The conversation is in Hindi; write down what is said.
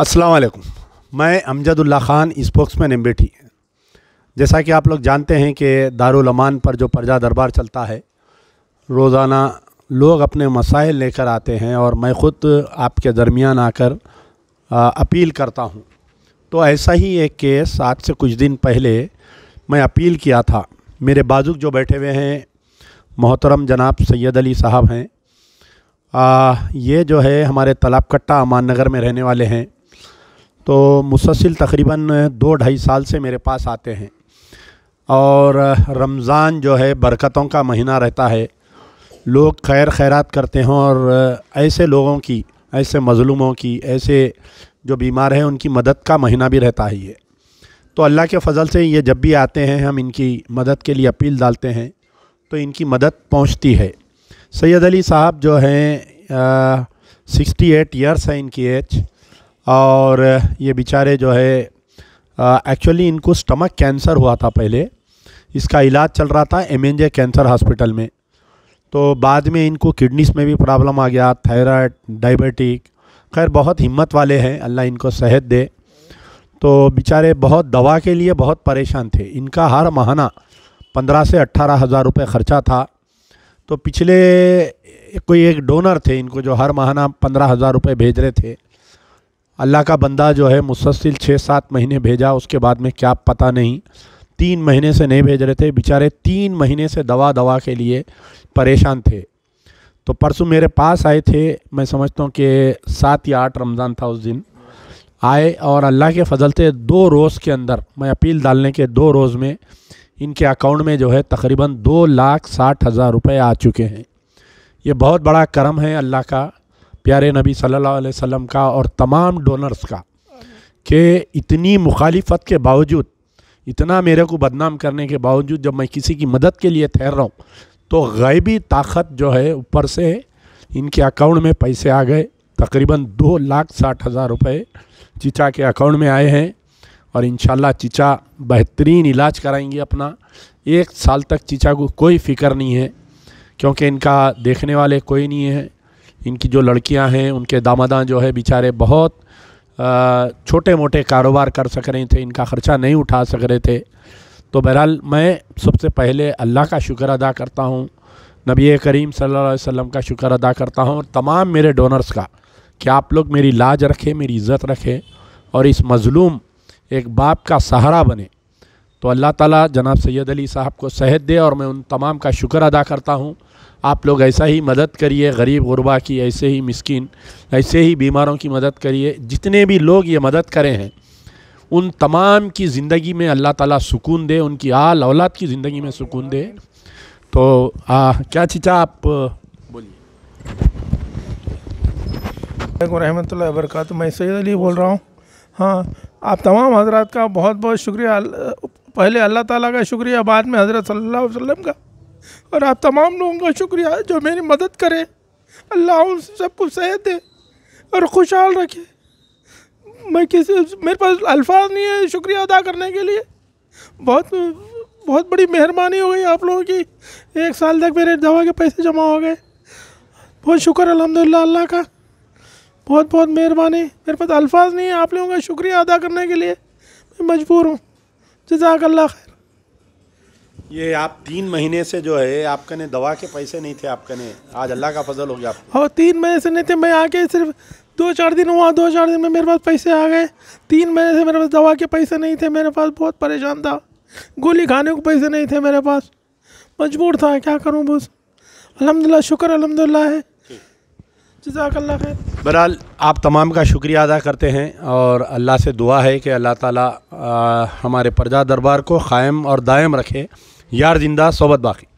अस्सलाम वालेकुम मैं अमजदुल्ला ख़ान स्पोक्समैन एमबीटी जैसा कि आप लोग जानते हैं कि दारुलमान पर जो प्रजा दरबार चलता है रोज़ाना लोग अपने मसाइल लेकर आते हैं और मैं ख़ुद आपके दरमियान आकर अपील करता हूं। तो ऐसा ही एक केस आज से कुछ दिन पहले मैं अपील किया था मेरे बाजुक जो बैठे हुए हैं मोहतरम जनाब सैयद अली साहब हैं आ, ये जो है हमारे तालाब कट्टा अमान नगर में रहने वाले हैं तो मुसलसिल तकरीबन दो ढाई साल से मेरे पास आते हैं और रमज़ान जो है बरकतों का महीना रहता है लोग खैर खैरात करते हैं और ऐसे लोगों की ऐसे मज़लूमों की ऐसे जो बीमार हैं उनकी मदद का महीना भी रहता है ये तो अल्लाह के फ़ज़ल से ये जब भी आते हैं हम इनकी मदद के लिए अपील डालते हैं तो इनकी मदद पहुँचती है सैयद अली साहब जो हैं सिक्सटी एट ईयर्स हैं इनकी एज और ये बेचारे जो है एक्चुअली इनको स्टमक कैंसर हुआ था पहले इसका इलाज चल रहा था एम कैंसर हॉस्पिटल में तो बाद में इनको किडनीस में भी प्रॉब्लम आ गया थायराइड डायबिटिक खैर बहुत हिम्मत वाले हैं अल्लाह इनको सेहत दे तो बेचारे बहुत दवा के लिए बहुत परेशान थे इनका हर महाना पंद्रह से अट्ठारह हज़ार रुपये ख़र्चा था तो पिछले कोई एक डोनर थे इनको जो हर महाना पंद्रह हज़ार रुपये भेज रहे थे अल्लाह का बंदा जो है मुसलसिल छः सात महीने भेजा उसके बाद में क्या पता नहीं तीन महीने से नहीं भेज रहे थे बेचारे तीन महीने से दवा दवा के लिए परेशान थे तो परसों मेरे पास आए थे मैं समझता हूँ कि सात या आठ रमज़ान था उस दिन आए और अल्लाह के फजल दो रोज़ के अंदर मैं अपील डालने के दो रोज़ में इनके अकाउंट में जो है तकरीबन दो लाख साठ हज़ार रुपये आ चुके हैं ये बहुत बड़ा करम है अल्लाह का प्यारे नबी सल्लल्लाहु अलैहि वसल्लम का और तमाम डोनर्स का कि इतनी मुखालफत के बावजूद इतना मेरे को बदनाम करने के बावजूद जब मैं किसी की मदद के लिए ठहर रहा हूँ तो गैबी ताकत जो है ऊपर से इनके अकाउंट में पैसे आ गए तकरीबन दो लाख साठ हज़ार रुपये चिचा के अकाउंट में आए हैं और इन चीचा बेहतरीन इलाज कराएंगे अपना एक साल तक चीचा को कोई फ़िक्र नहीं है क्योंकि इनका देखने वाले कोई नहीं है इनकी जो लड़कियां हैं उनके दामादा जो है बेचारे बहुत छोटे मोटे कारोबार कर सक रहे थे इनका ख़र्चा नहीं उठा सक रहे थे तो बहरहाल मैं सबसे पहले अल्लाह का शुक्र अदा करता हूँ नबी करीम सल्लल्लाहु अलैहि वसल्लम का शुक्र अदा करता हूँ और तमाम मेरे डोनर्स का कि आप लोग मेरी लाज रखें मेरी इज़्ज़त रखें और इस मज़लूम एक बाप का सहारा बने तो अल्लाह ताला जनाब सैद अली साहब को सेहत दे और मैं उन तमाम का शुक्र अदा करता हूँ आप लोग ऐसा ही मदद करिए गरीब गुरबा की ऐसे ही मिस्किन ऐसे ही बीमारों की मदद करिए जितने भी लोग ये मदद करें हैं उन तमाम की ज़िंदगी में अल्लाह ताला सुकून दे उनकी आल औलाद की ज़िंदगी में सुकून दे तो आ, क्या चीचा आप बोलिए रहमत वरक मैं सैद अली बोल रहा हूँ हाँ आप तमाम हजरत का बहुत बहुत शुक्रिया पहले अल्लाह ताला का शुक्रिया बाद में हज़रत सल्लल्लाहु अलैहि वसल्लम का और आप तमाम लोगों का शुक्रिया जो मेरी मदद करे अल्लाह उन सबको सेहत दे और खुशहाल रखे मैं किसी मेरे पास अल्फाज नहीं है शुक्रिया अदा करने के लिए बहुत बहुत बड़ी मेहरबानी हो गई आप लोगों की एक साल तक मेरे दवा के पैसे जमा हो गए बहुत शुक्र अलहमदिल्ला अल्लाह का बहुत बहुत मेहरबानी मेरे पास अल्फाज नहीं है आप लोगों का शुक्रिया अदा करने के लिए मैं मजबूर हूँ जजाकल्ला खैर ये आप तीन महीने से जो है आपका ने दवा के पैसे नहीं थे आपका ने आज अल्लाह का फजल हो गया और तीन महीने से नहीं थे मैं आके सिर्फ दो चार दिन हुआ दो चार दिन में मेरे पास पैसे आ गए तीन महीने से मेरे पास दवा के पैसे नहीं थे मेरे पास बहुत परेशान था गोली खाने को पैसे नहीं थे मेरे पास मजबूर था क्या करूँ बस अलहमदिल्ला शुक्र अलहमदिल्ला है जजाकल्ला खैर बहरहाल आप तमाम का शुक्रिया अदा करते हैं और अल्लाह से दुआ है कि अल्लाह ताला आ, हमारे प्रजा दरबार को क़ायम और दायम रखे यार जिंदा सोबत बाकी